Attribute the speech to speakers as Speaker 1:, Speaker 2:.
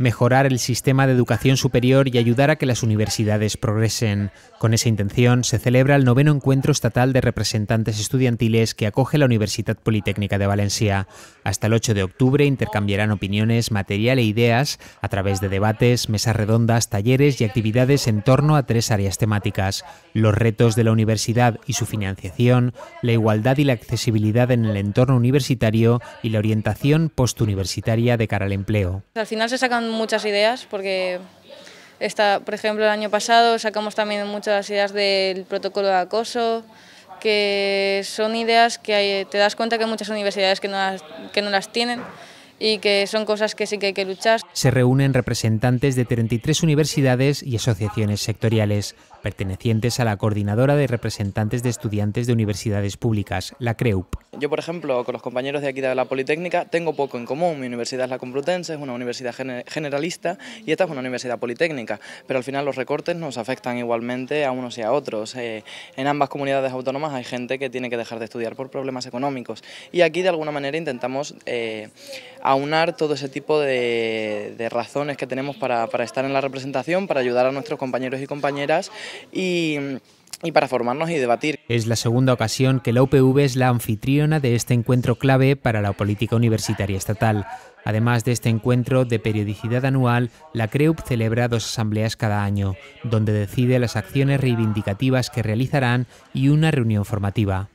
Speaker 1: mejorar el sistema de educación superior y ayudar a que las universidades progresen. Con esa intención se celebra el noveno encuentro estatal de representantes estudiantiles que acoge la Universidad Politécnica de Valencia. Hasta el 8 de octubre intercambiarán opiniones, material e ideas a través de debates, mesas redondas, talleres y actividades en torno a tres áreas temáticas, los retos de la universidad y su financiación, la igualdad y la accesibilidad en el entorno universitario y la orientación postuniversitaria de cara al empleo.
Speaker 2: Al final se sacan muchas ideas porque, está por ejemplo, el año pasado sacamos también muchas ideas del protocolo de acoso, que son ideas que te das cuenta que hay muchas universidades que no las tienen y que son cosas que sí que hay que luchar.
Speaker 1: Se reúnen representantes de 33 universidades y asociaciones sectoriales, pertenecientes a la Coordinadora de Representantes de Estudiantes de Universidades Públicas, la CREUP.
Speaker 3: Yo, por ejemplo, con los compañeros de aquí de la Politécnica tengo poco en común. Mi universidad es la Complutense, es una universidad generalista y esta es una universidad politécnica, pero al final los recortes nos afectan igualmente a unos y a otros. Eh, en ambas comunidades autónomas hay gente que tiene que dejar de estudiar por problemas económicos y aquí de alguna manera intentamos eh, aunar todo ese tipo de, razones que tenemos para, para estar en la representación, para ayudar a nuestros compañeros y compañeras y y para formarnos y debatir.
Speaker 1: Es la segunda ocasión que la UPV es la anfitriona de este encuentro clave para la política universitaria estatal. Además de este encuentro de periodicidad anual, la CREUP celebra dos asambleas cada año, donde decide las acciones reivindicativas que realizarán y una reunión formativa.